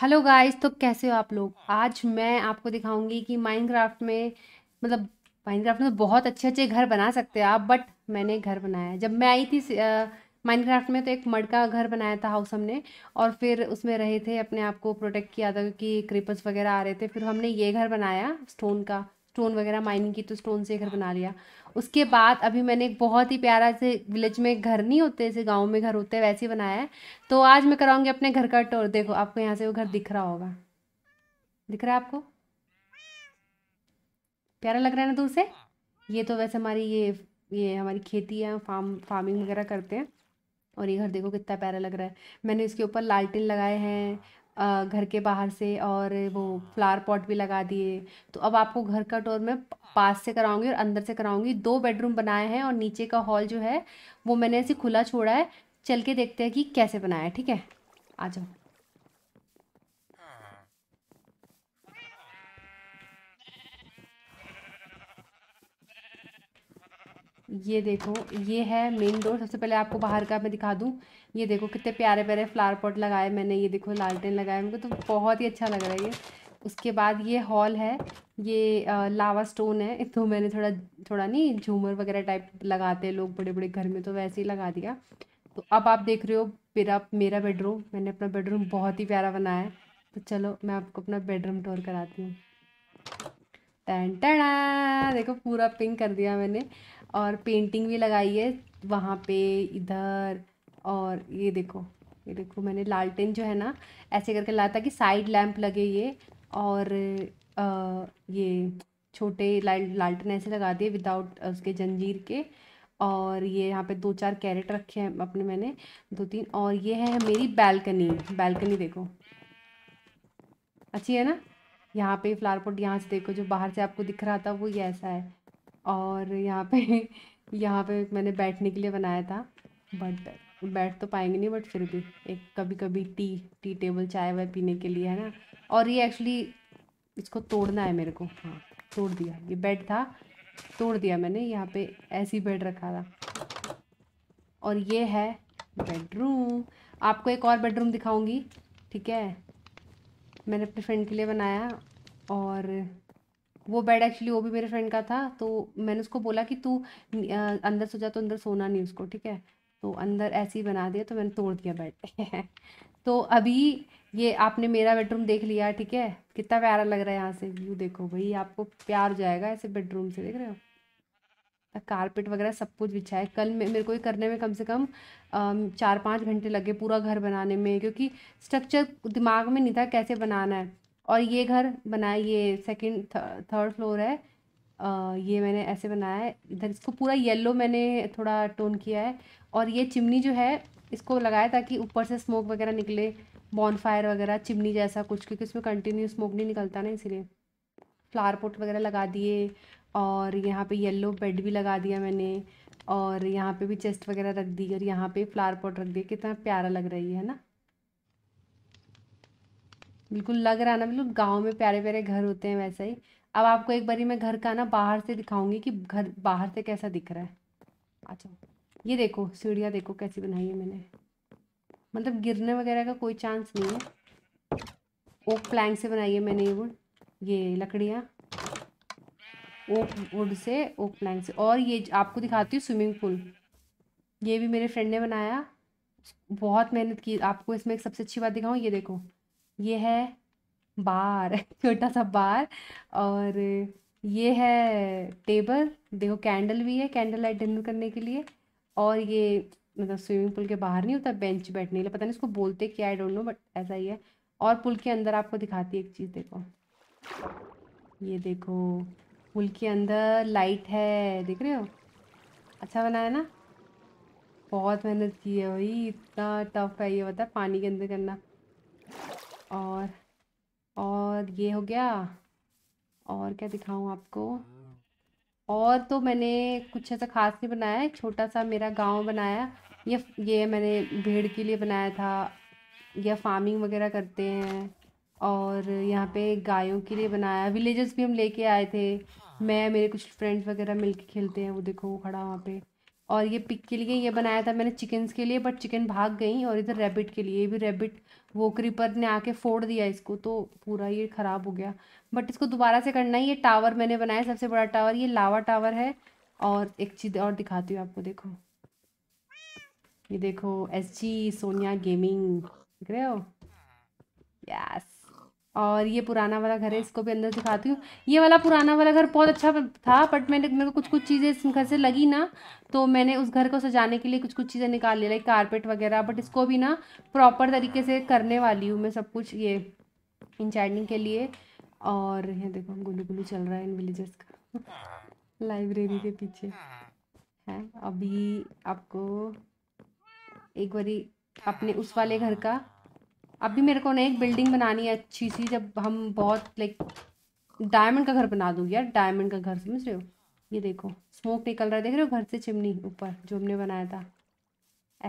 Hello guys तो कैसे हो आप लोग आज मैं आपको दिखाऊंगी कि माइनक्राफ्ट में मतलब माइनक्राफ्ट में बहुत अच्छे अच्छे घर बना सकते हो आप बट मैंने घर बनाया जब मैं आई थी माइनक्राफ्ट में तो एक मड का घर बनाया था हाउस हमने और फिर उसमें रहे थे अपने आप को प्रोटेक्ट किया था क्योंकि क्रीपर्स वगैरह आ रहे थे फिर हमने ये घर बनाया स्टोन का स्टोन वगैरह माइनिंग की तो स्टोन से घर बना लिया उसके बाद अभी मैंने एक बहुत ही प्यारा से विलेज में घर नहीं होते जैसे गांव में घर होते हैं वैसे ही बनाया है तो आज मैं कराऊंगी अपने घर का टूर देखो आपको यहाँ से वो घर दिख रहा होगा दिख रहा है आपको प्यारा लग रहा है ना दूर तो से ये तो वैसे हमारी ये ये हमारी खेती है फार्म फार्मिंग वगैरह करते हैं और ये घर देखो कितना प्यारा लग रहा है मैंने इसके ऊपर लालटेन लगाए हैं घर के बाहर से और वो फ्लावर पॉट भी लगा दिए तो अब आपको घर का टूर मैं पास से कराऊंगी और अंदर से कराऊंगी दो बेडरूम बनाए हैं और नीचे का हॉल जो है वो मैंने ऐसे खुला छोड़ा है चल के देखते हैं कि कैसे बनाया है ठीक है आ जाओ ये देखो ये है मेन डोर सबसे पहले आपको बाहर का मैं दिखा दूँ ये देखो कितने प्यारे प्यारे फ्लावर पॉट लगाए मैंने ये देखो लालटेन लगाए मुझे तो बहुत ही अच्छा लग रहा है ये उसके बाद ये हॉल है ये लावा स्टोन है तो मैंने थोड़ा थोड़ा नहीं झूमर वगैरह टाइप लगाते हैं लोग बड़े बड़े घर में तो वैसे ही लगा दिया तो अब आप देख रहे हो मेरा मेरा बेडरूम मैंने अपना बेडरूम बहुत ही प्यारा बनाया है तो चलो मैं आपको अपना बेडरूम टूर कराती हूँ टैन टना देखो पूरा पिंक कर दिया मैंने और पेंटिंग भी लगाई है वहाँ पे इधर और ये देखो ये देखो मैंने लालटेन जो है ना ऐसे करके लाया था कि साइड लैंप लगे ये और आ, ये छोटे लाल लालटेन ऐसे लगा दिए विदाउट उसके जंजीर के और ये यहाँ पे दो चार कैरेट रखे हैं अपने मैंने दो तीन और ये है मेरी बैल्कनी बैल्कनी देखो अच्छी है ना यहाँ पे फ्लावर पॉट यहाँ से देखो जो बाहर से आपको दिख रहा था वो ये ऐसा है और यहाँ पे यहाँ पे मैंने बैठने के लिए बनाया था बट बैठ तो पाएंगे नहीं बट फिर भी एक कभी कभी टी टी टेबल चाय वाय पीने के लिए है ना और ये एक्चुअली इसको तोड़ना है मेरे को हाँ तोड़ दिया ये बेड था तोड़ दिया मैंने यहाँ पे ऐसी बेड रखा था और ये है बेडरूम आपको एक और बेडरूम दिखाऊंगी ठीक है मैंने अपने फ्रेंड के लिए बनाया और वो बेड एक्चुअली वो भी मेरे फ्रेंड का था तो मैंने उसको बोला कि तू अंदर सो जा तो अंदर सोना नहीं उसको ठीक है तो अंदर ऐसे ही बना दिया तो मैंने तोड़ दिया बेड तो अभी ये आपने मेरा बेडरूम देख लिया ठीक है कितना प्यारा लग रहा है यहाँ से व्यू देखो भाई आपको प्यार जाएगा ऐसे बेडरूम से देख रहे हो कारपेट वगैरह सब कुछ बिछा है कल में मेरे को ये करने में कम से कम चार पाँच घंटे लगे पूरा घर बनाने में क्योंकि स्ट्रक्चर दिमाग में नहीं था कैसे बनाना है और ये घर बनाया ये सेकंड थर्ड फ्लोर है आ, ये मैंने ऐसे बनाया है इधर इसको पूरा येलो मैंने थोड़ा टोन किया है और ये चिमनी जो है इसको लगाया ताकि ऊपर से स्मोक वगैरह निकले बॉन फायर वगैरह चिमनी जैसा कुछ क्योंकि उसमें कंटिन्यू स्मोक नहीं निकलता ना इसीलिए फ्लावर पोट वगैरह लगा दिए और यहाँ पे येलो बेड भी लगा दिया मैंने और यहाँ पे भी चेस्ट वगैरह रख दी और यहाँ पे फ्लावर पॉट रख दिया कितना प्यारा लग रही है ना बिल्कुल लग रहा है ना बिल्कुल मतलब गांव में प्यारे प्यारे घर होते हैं वैसे ही अब आपको एक बारी मैं घर का ना बाहर से दिखाऊंगी कि घर बाहर से कैसा दिख रहा है अच्छा ये देखो सीढ़ियाँ देखो कैसी बनाई है मैंने मतलब गिरने वगैरह का कोई चांस नहीं है ओक प्लैंक से बनाई है मैंने ये वुड ये लकड़ियाँ ओक वुड से ओक प्लैंक से और ये आपको दिखाती हूँ स्विमिंग पूल ये भी मेरे फ्रेंड ने बनाया बहुत मेहनत की आपको इसमें एक सबसे अच्छी बात दिखाऊँ ये देखो ये है बार छोटा सा बार और ये है टेबल देखो कैंडल भी है कैंडल लाइट डिनर करने के लिए और ये मतलब स्विमिंग पूल के बाहर नहीं होता बेंच बैठने के लिए पता नहीं इसको बोलते क्या आई डोंट नो बट ऐसा ही है और पुल के अंदर आपको दिखाती है एक चीज़ देखो ये देखो पुल के अंदर लाइट है देख रहे हो अच्छा बनाया ना बहुत मेहनत की है भाई इतना टफ है ये बता पानी के अंदर करना और और ये हो गया और क्या दिखाऊँ आपको और तो मैंने कुछ ऐसा खास नहीं बनाया है छोटा सा मेरा गांव बनाया ये ये मैंने भीड़ के लिए बनाया था या फार्मिंग वगैरह करते हैं और यहाँ पे गायों के लिए बनाया विलेजेस भी हम लेके आए थे मैं मेरे कुछ फ्रेंड्स वगैरह मिलके खेलते हैं वो देखो वो खड़ा वहाँ पे और ये पिक के लिए ये बनाया था मैंने चिकन्स के लिए बट चिकन भाग गई और इधर रेबिट के लिए भी रैबिट वो क्रीपर ने आके फोड़ दिया इसको तो पूरा ये ख़राब हो गया बट इसको दोबारा से करना है ये टावर मैंने बनाया सबसे बड़ा टावर ये लावा टावर है और एक चीज़ और दिखाती हूँ आपको देखो ये देखो एस जी सोनिया गेमिंग देख रहे हो यस और ये पुराना वाला घर है हाँ। इसको भी अंदर दिखाती हूँ ये वाला पुराना वाला घर बहुत अच्छा था बट मैंने मेरे को कुछ कुछ चीज़ें इस घर से लगी ना तो मैंने उस घर को सजाने के लिए कुछ कुछ चीज़ें निकाल ली लाइक कारपेट वगैरह बट इसको भी ना प्रॉपर तरीके से करने वाली हूँ मैं सब कुछ ये इंचाइनिंग के लिए और ये देखो गुल्लू गुल्लू चल रहा है इन विलेजेस का लाइब्रेरी के पीछे है अभी आपको एक बारी अपने उस वाले घर का अभी मेरे को ना एक बिल्डिंग बनानी है अच्छी सी जब हम बहुत लाइक डायमंड का घर बना दूँगी यार डायमंड का घर समझ रहे हो ये देखो स्मोक निकल रहा है देख रहे हो घर से चिमनी ऊपर जो हमने बनाया था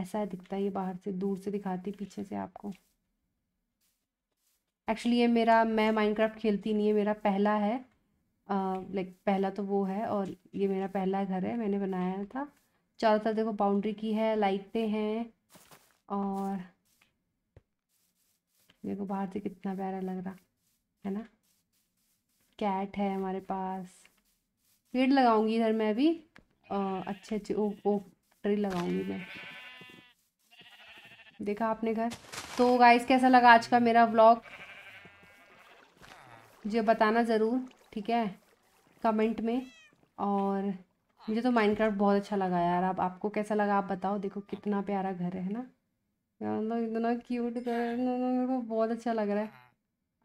ऐसा दिखता है ये बाहर से दूर से दिखाती पीछे से आपको एक्चुअली ये मेरा मैं माइनक्राफ्ट खेलती नहीं है मेरा पहला है लाइक पहला तो वो है और ये मेरा पहला घर है मैंने बनाया था चारों तरफ देखो बाउंड्री की है लाइटें हैं और देखो बाहर से कितना प्यारा लग रहा है ना कैट है हमारे पास पेड़ लगाऊंगी इधर मैं भी अच्छे अच्छे ओक ओक ट्री लगाऊंगी मैं देखा आपने घर तो गाइस कैसा लगा आज का मेरा व्लॉग मुझे बताना ज़रूर ठीक है कमेंट में और मुझे तो माइनक्राफ्ट बहुत अच्छा लगा यार अब आप, आपको कैसा लगा आप बताओ देखो कितना प्यारा घर है ना इतना क्यूट कर मेरे को बहुत अच्छा लग रहा है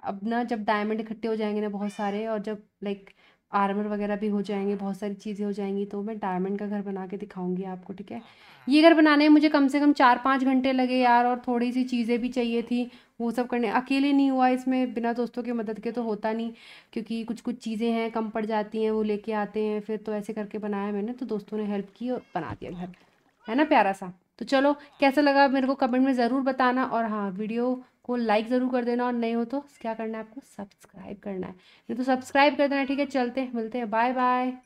अब ना जब डायमंड इकट्ठे हो जाएंगे ना बहुत सारे और जब लाइक आर्मर वगैरह भी हो जाएंगे बहुत सारी चीज़ें हो जाएंगी तो मैं डायमंड का घर बना के दिखाऊंगी आपको ठीक है ये घर बनाने में मुझे कम से कम चार पाँच घंटे लगे यार और थोड़ी सी चीज़ें भी चाहिए थी वो सब करने अकेले नहीं हुआ इसमें बिना दोस्तों की मदद के तो होता नहीं क्योंकि कुछ कुछ चीज़ें हैं कम पड़ जाती हैं वो लेके आते हैं फिर तो ऐसे करके बनाया मैंने तो दोस्तों ने हेल्प की और बना दिया घर है ना प्यारा सा तो चलो कैसा लगा मेरे को कमेंट में ज़रूर बताना और हाँ वीडियो को लाइक ज़रूर कर देना और नहीं हो तो क्या करना है आपको सब्सक्राइब करना है नहीं तो सब्सक्राइब कर देना ठीक है चलते हैं मिलते हैं बाय बाय